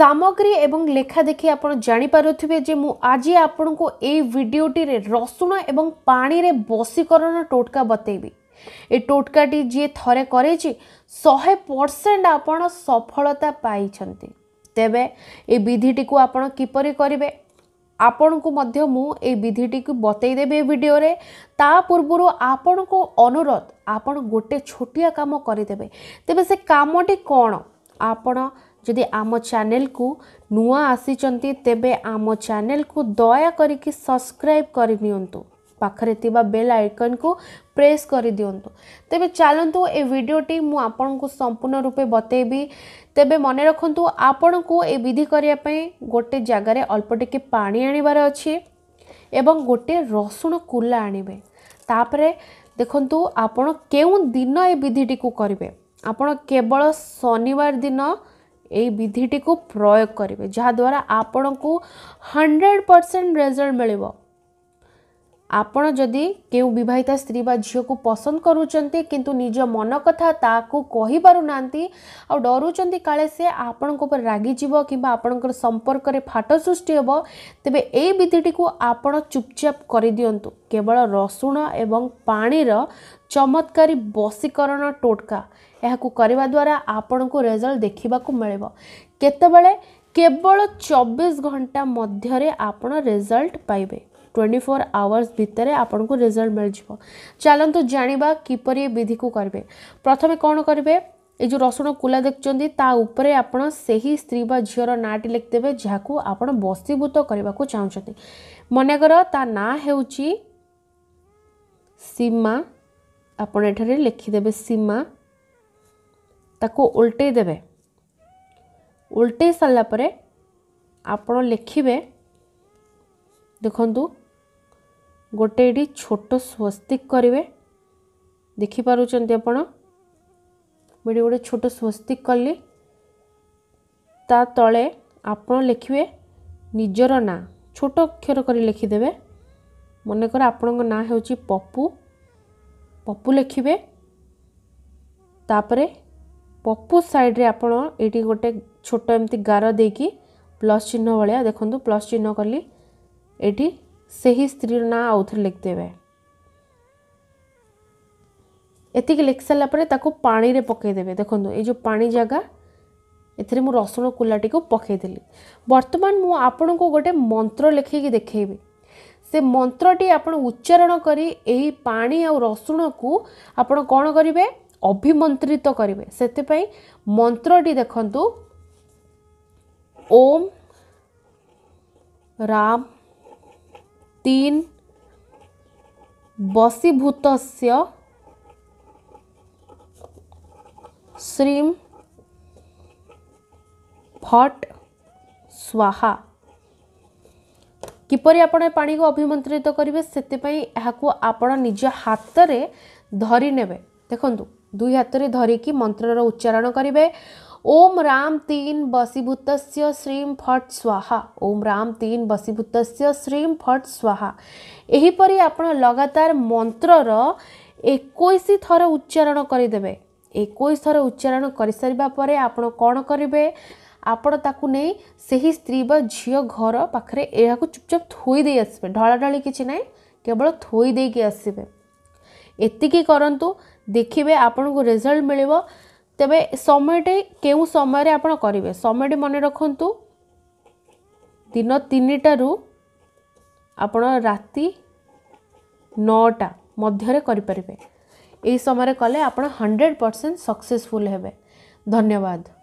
সামগ্রী এবং লেখা দেখি আপনার জাঁপারুবে যে মু আজি আপনার এই ভিডিওটি রসুণ এবং পাণিরে বসীকরণ টোটকা বতাইবি এ টোটকাটি যে থরে করেছি শহে পরসেন্ট আপনার সফলতা পাইছেন তেবে এ বিধিটি আপনার কিপরি করবে ଆପଣଙ୍କୁ ମଧ୍ୟ ମୁଁ ଏଇ ବିଧିଟିକୁ ବତେଇଦେବି ଏ ଭିଡ଼ିଓରେ ତା ପୂର୍ବରୁ ଆପଣଙ୍କୁ ଅନୁରୋଧ ଆପଣ ଗୋଟେ ଛୋଟିଆ କାମ କରିଦେବେ ତେବେ ସେ କାମଟି କ'ଣ ଆପଣ ଯଦି ଆମ ଚ୍ୟାନେଲ୍କୁ ନୂଆ ଆସିଛନ୍ତି ତେବେ ଆମ ଚ୍ୟାନେଲ୍କୁ ଦୟାକରିକି ସବସ୍କ୍ରାଇବ୍ କରିନିଅନ୍ତୁ ପାଖରେ ଥିବା ବେଲ୍ ଆଇକନ୍କୁ ପ୍ରେସ୍ କରିଦିଅନ୍ତୁ ତେବେ ଚାଲନ୍ତୁ ଏ ଭିଡ଼ିଓଟି ମୁଁ ଆପଣଙ୍କୁ ସମ୍ପୂର୍ଣ୍ଣ ରୂପେ ବତେଇବି ତେବେ ମନେ ରଖନ୍ତୁ ଆପଣଙ୍କୁ ଏ ବିଧି କରିବା ପାଇଁ ଗୋଟେ ଜାଗାରେ ଅଳ୍ପ ଟିକେ ପାଣି ଆଣିବାର ଅଛି ଏବଂ ଗୋଟେ ରସୁଣ କୁଲା ଆଣିବେ ତାପରେ ଦେଖନ୍ତୁ ଆପଣ କେଉଁ ଦିନ ଏ ବିଧିଟିକୁ କରିବେ ଆପଣ କେବଳ ଶନିବାର ଦିନ विधिटी को प्रयोग करेंगे जहाद्वारा आपण को हंड्रेड परसेंट रेजल्ट मिल आपण जदि के स्त्री झील को पसंद किंतु निज मन कथा ताकू काले से आपण रागिज कि आपण संपर्क फाट सृष्टि हे तेब यही विधि टी आप चुपचाप कर दिंतु केवल रसुण एवं पाणीर चमत्कारी वशीकरण टोटका ଏହାକୁ କରିବା ଦ୍ୱାରା ଆପଣଙ୍କୁ ରେଜଲ୍ଟ ଦେଖିବାକୁ ମିଳିବ କେତେବେଳେ କେବଳ ଚବିଶ ଘଣ୍ଟା ମଧ୍ୟରେ ଆପଣ ରେଜଲ୍ଟ ପାଇବେ ଟ୍ୱେଣ୍ଟି ଫୋର୍ ଆୱାର୍ସ ଭିତରେ ଆପଣଙ୍କୁ ରେଜଲ୍ଟ ମିଳିଯିବ ଚାଲନ୍ତୁ ଜାଣିବା କିପରି ଏ ବିଧିକୁ କରିବେ ପ୍ରଥମେ କ'ଣ କରିବେ ଏ ଯେଉଁ ରସୁଣ କୁଲା ଦେଖୁଛନ୍ତି ତା ଉପରେ ଆପଣ ସେହି ସ୍ତ୍ରୀ ବା ଝିଅର ନାଁଟି ଲେଖିଦେବେ ଯାହାକୁ ଆପଣ ବଶୀଭୂତ କରିବାକୁ ଚାହୁଁଛନ୍ତି ମନେକର ତା ନାଁ ହେଉଛି ସୀମା ଆପଣ ଏଠାରେ ଲେଖିଦେବେ ସୀମା ତାକୁ ଓଲଟେଇ ଦେବେ ଓଲଟେଇ ସାରିଲା ପରେ ଆପଣ ଲେଖିବେ ଦେଖନ୍ତୁ ଗୋଟେ ଏଠି ଛୋଟ ସ୍ୱସ୍ତିକ କରିବେ ଦେଖିପାରୁଛନ୍ତି ଆପଣ ଏଠି ଗୋଟେ ଛୋଟ ସ୍ୱସ୍ତିକ କଲି ତା ତଳେ ଆପଣ ଲେଖିବେ ନିଜର ନାଁ ଛୋଟ ଅକ୍ଷର କରି ଲେଖିଦେବେ ମନେକର ଆପଣଙ୍କ ନାଁ ହେଉଛି ପପୁ ପପୁ ଲେଖିବେ ତାପରେ ପପୁଜ ସାଇଡ଼୍ରେ ଆପଣ ଏଇଠି ଗୋଟେ ଛୋଟ ଏମିତି ଗାର ଦେଇକି ପ୍ଲସ୍ ଚିହ୍ନ ଭଳିଆ ଦେଖନ୍ତୁ ପ୍ଲସ୍ ଚିହ୍ନ କଲି ଏଇଠି ସେହି ସ୍ତ୍ରୀର ନାଁ ଆଉଥରେ ଲେଖିଦେବେ ଏତିକି ଲେଖିସାରିଲା ପରେ ତାକୁ ପାଣିରେ ପକାଇଦେବେ ଦେଖନ୍ତୁ ଏଇ ଯେଉଁ ପାଣି ଜାଗା ଏଥିରେ ମୁଁ ରସୁଣ କୁଲାଟିକୁ ପକାଇଦେଲି ବର୍ତ୍ତମାନ ମୁଁ ଆପଣଙ୍କୁ ଗୋଟେ ମନ୍ତ୍ର ଲେଖିକି ଦେଖେଇବି ସେ ମନ୍ତ୍ରଟି ଆପଣ ଉଚ୍ଚାରଣ କରି ଏହି ପାଣି ଆଉ ରସୁଣକୁ ଆପଣ କ'ଣ କରିବେ ଅଭିମନ୍ତ୍ରିତ କରିବେ ସେଥିପାଇଁ ମନ୍ତ୍ରଟି ଦେଖନ୍ତୁ ଓମ୍ ରାମ ତିନ ବସିଭୂତ ଶ୍ରୀମ ଫଟ୍ ସ୍ୱାହା କିପରି ଆପଣ ଏ ପାଣିକୁ ଅଭିମନ୍ତ୍ରିତ କରିବେ ସେଥିପାଇଁ ଏହାକୁ ଆପଣ ନିଜ ହାତରେ ଧରି ଦେଖନ୍ତୁ ଦୁଇ ହାତରେ ଧରିକି ମନ୍ତ୍ରର ଉଚ୍ଚାରଣ କରିବେ ଓମ୍ ରାମ ତିନ୍ ବସିଭୂତସ୍ୟ ଶ୍ରୀମ୍ ଫଟ୍ ସ୍ୱାହା ଓମ୍ ରାମ ତିନ୍ ବସିଭୂତସ୍ୟ ଶ୍ରୀମ୍ ଫଟ୍ ସ୍ୱାହା ଏହିପରି ଆପଣ ଲଗାତାର ମନ୍ତ୍ରର ଏକୋଇଶ ଥର ଉଚ୍ଚାରଣ କରିଦେବେ ଏକୋଇଶ ଥର ଉଚ୍ଚାରଣ କରିସାରିବା ପରେ ଆପଣ କ'ଣ କରିବେ ଆପଣ ତାକୁ ନେଇ ସେହି ସ୍ତ୍ରୀ ବା ଝିଅ ଘର ପାଖରେ ଏହାକୁ ଚୁପଚାପ ଥୋଇ ଦେଇ ଆସିବେ ଢଳାଢଳି କିଛି ନାହିଁ କେବଳ ଥୋଇ ଦେଇକି ଆସିବେ ଏତିକି କରନ୍ତୁ ଦେଖିବେ ଆପଣଙ୍କୁ ରେଜଲ୍ଟ ମିଳିବ ତେବେ ସମୟଟି କେଉଁ ସମୟରେ ଆପଣ କରିବେ ସମୟଟି ମନେ ରଖନ୍ତୁ ଦିନ ତିନିଟାରୁ ଆପଣ ରାତି ନଅଟା ମଧ୍ୟରେ କରିପାରିବେ ଏହି ସମୟରେ କଲେ ଆପଣ ହଣ୍ଡ୍ରେଡ଼ ପରସେଣ୍ଟ ସକ୍ସେସଫୁଲ୍ ହେବେ ଧନ୍ୟବାଦ